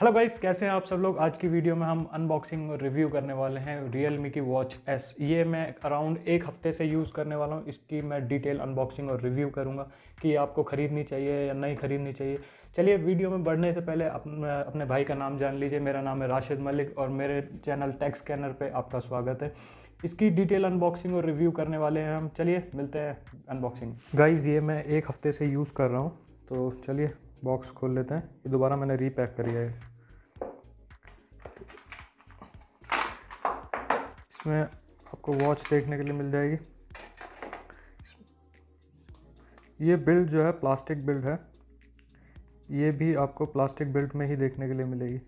hello guys कैसे हैं आप सब लोग आज की वीडियो में हम अनबॉक्सिंग और रिव्यू करने वाले हैं रियल मी की वॉच एस ये मैं अराउंड एक हफ्ते से यूज़ करने वाला हूँ इसकी मैं डिटेल अनबॉक्सिंग और रिव्यू करूँगा कि आपको ख़रीदनी चाहिए या नहीं ख़रीदनी चाहिए चलिए वीडियो में बढ़ने से पहले अपने अपने भाई का नाम जान लीजिए मेरा नाम है राशिद मलिक और मेरे चैनल टैक्स स्कैनर पर आपका स्वागत है इसकी डिटेल अनबॉक्सिंग और रिव्यू करने वाले हैं हम चलिए मिलते हैं अनबॉक्सिंग गाइज़ ये मैं एक हफ्ते से यूज़ कर रहा हूँ तो चलिए बॉक्स खोल लेते हैं ये दोबारा मैंने रीपैक करी है इसमें आपको वॉच देखने के लिए मिल जाएगी ये बिल्ड जो है प्लास्टिक बिल्ड है ये भी आपको प्लास्टिक बिल्ड में ही देखने के लिए मिलेगी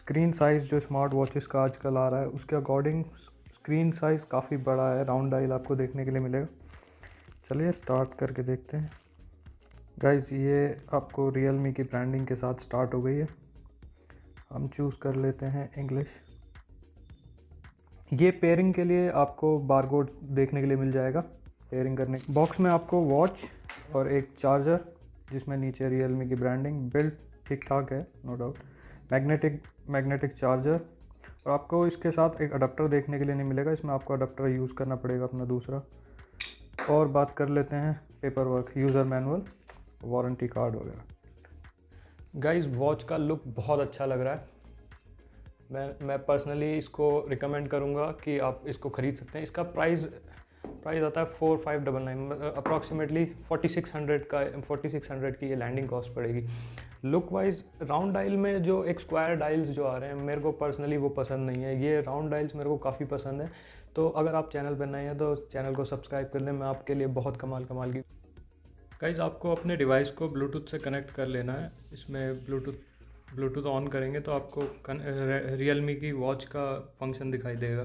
स्क्रीन साइज़ जो स्मार्ट वॉचेस का आजकल आ रहा है उसके अकॉर्डिंग स्क्रीन साइज़ काफ़ी बड़ा है राउंड डायल आपको देखने के लिए मिलेगा चलिए स्टार्ट करके देखते हैं गाइज ये आपको रियल मी की ब्रांडिंग के साथ स्टार्ट हो गई है हम चूज़ कर लेते हैं इंग्लिश ये पेयरिंग के लिए आपको बारकोड देखने के लिए मिल जाएगा पेयरिंग करने बॉक्स में आपको वॉच और एक चार्जर जिसमें नीचे रियलमी की ब्रांडिंग बिल्ट ठीक ठाक है no doubt magnetic magnetic charger और आपको इसके साथ एक अडाप्टर देखने के लिए नहीं मिलेगा इसमें आपको अडाप्टर यूज़ करना पड़ेगा अपना दूसरा और बात कर लेते हैं paper work user manual warranty card वगैरह गाइस वॉच का लुक बहुत अच्छा लग रहा है मैं मैं पर्सनली इसको रिकमेंड करूँगा कि आप इसको ख़रीद सकते हैं इसका प्राइस प्राइस आता है four five double nine approximately forty six hundred का फोर्टी सिक्स हंड्रेड की ये लैंडिंग कॉस्ट पड़ेगी लुक वाइज राउंड डायल में जो एक स्क्वायर डायल्स जो आ रहे हैं मेरे को पर्सनली वो पसंद नहीं है ये राउंड डायल्स मेरे को काफ़ी पसंद है तो अगर आप चैनल पर नए हैं तो चैनल को सब्सक्राइब कर लें मैं आपके लिए बहुत कमाल कमाल की गाइज आपको अपने डिवाइस को ब्लूटूथ से कनेक्ट कर लेना है इसमें ब्लूटूथ ब्लूटूथ ऑन करेंगे तो आपको रियल मी की वॉच का फंक्शन दिखाई देगा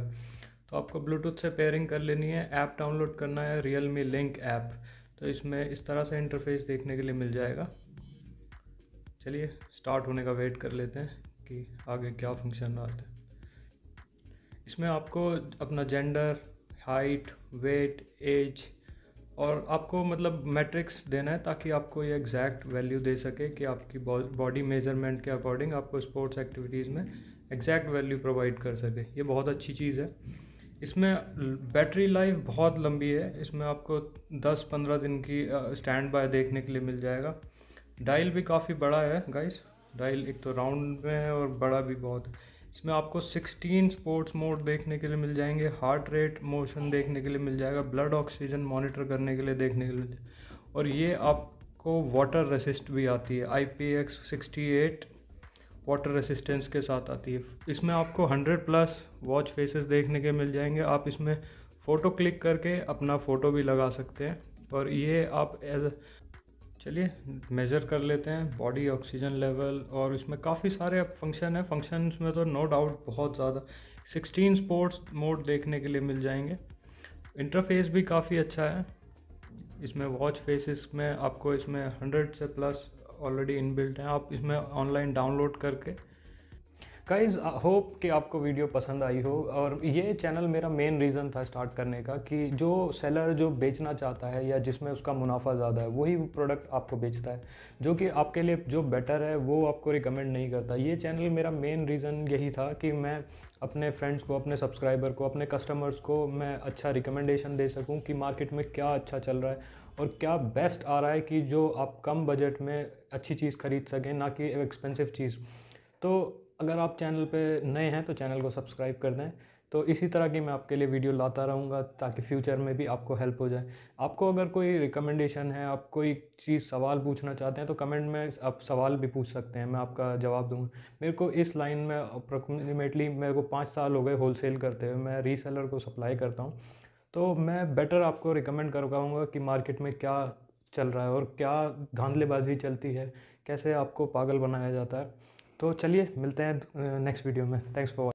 तो आपको ब्लूटूथ से पेयरिंग कर लेनी है ऐप डाउनलोड करना है रियल मी लिंक ऐप तो इसमें इस तरह से इंटरफेस देखने के लिए मिल जाएगा चलिए स्टार्ट होने का वेट कर लेते हैं कि आगे क्या फंक्शन आते हैं इसमें आपको अपना जेंडर हाइट वेट एज और आपको मतलब मैट्रिक्स देना है ताकि आपको ये एग्जैक्ट वैल्यू दे सके कि आपकी बॉडी मेजरमेंट के अकॉर्डिंग आपको स्पोर्ट्स एक्टिविटीज़ में एग्जैक्ट वैल्यू प्रोवाइड कर सके ये बहुत अच्छी चीज़ है इसमें बैटरी लाइफ बहुत लंबी है इसमें आपको 10-15 दिन की स्टैंड बाय देखने के लिए मिल जाएगा डायल भी काफ़ी बड़ा है गाइस डायल एक तो राउंड में है और बड़ा भी बहुत है इसमें आपको 16 स्पोर्ट्स मोड देखने के लिए मिल जाएंगे हार्ट रेट मोशन देखने के लिए मिल जाएगा ब्लड ऑक्सीजन मॉनिटर करने के लिए देखने के लिए और ये आपको वाटर रेसिस्ट भी आती है I P X sixty eight water resistance के साथ आती है इसमें आपको 100 प्लस वॉच फेसेस देखने के मिल जाएंगे आप इसमें फ़ोटो क्लिक करके अपना फ़ोटो भी लगा सकते हैं और ये आप एज चलिए मेज़र कर लेते हैं बॉडी ऑक्सीजन लेवल और इसमें काफ़ी सारे अब फंक्शन हैं फंक्शन में तो नो डाउट बहुत ज़्यादा सिक्सटीन स्पोर्ट्स मोड देखने के लिए मिल जाएंगे इंटरफेस भी काफ़ी अच्छा है इसमें वॉच फेसिस में आपको इसमें हंड्रेड से प्लस ऑलरेडी इनबिल्ट हैं आप इसमें ऑनलाइन डाउनलोड करके गाइज होप कि आपको वीडियो पसंद आई हो और ये चैनल मेरा मेन रीज़न था स्टार्ट करने का कि जो सेलर जो बेचना चाहता है या जिसमें उसका मुनाफा ज़्यादा है वही प्रोडक्ट आपको बेचता है जो कि आपके लिए जो बेटर है वो आपको रिकमेंड नहीं करता ये चैनल मेरा मेन रीज़न यही था कि मैं अपने फ्रेंड्स को अपने सब्सक्राइबर को अपने कस्टमर्स को मैं अच्छा रिकमेंडेशन दे सकूँ कि मार्केट में क्या अच्छा चल रहा है और क्या बेस्ट आ रहा है कि जो आप कम बजट में अच्छी चीज़ खरीद सकें ना कि एक्सपेंसिव चीज़ तो अगर आप चैनल पे नए हैं तो चैनल को सब्सक्राइब कर दें तो इसी तरह की मैं आपके लिए वीडियो लाता रहूँगा ताकि फ्यूचर में भी आपको हेल्प हो जाए आपको अगर कोई रिकमेंडेशन है आप कोई चीज़ सवाल पूछना चाहते हैं तो कमेंट में आप सवाल भी पूछ सकते हैं मैं आपका जवाब दूँगा मेरे को इस लाइन में अप्रोक्सीमेटली मेरे को पाँच साल हो गए होलसेल करते हुए मैं रीसेलर को सप्लाई करता हूँ तो मैं बेटर आपको रिकमेंड करवाऊँगा कि मार्केट में क्या चल रहा है और क्या धांधलेबाजी चलती है कैसे आपको पागल बनाया जाता है तो चलिए मिलते हैं नेक्स्ट वीडियो में थैंक्स फॉर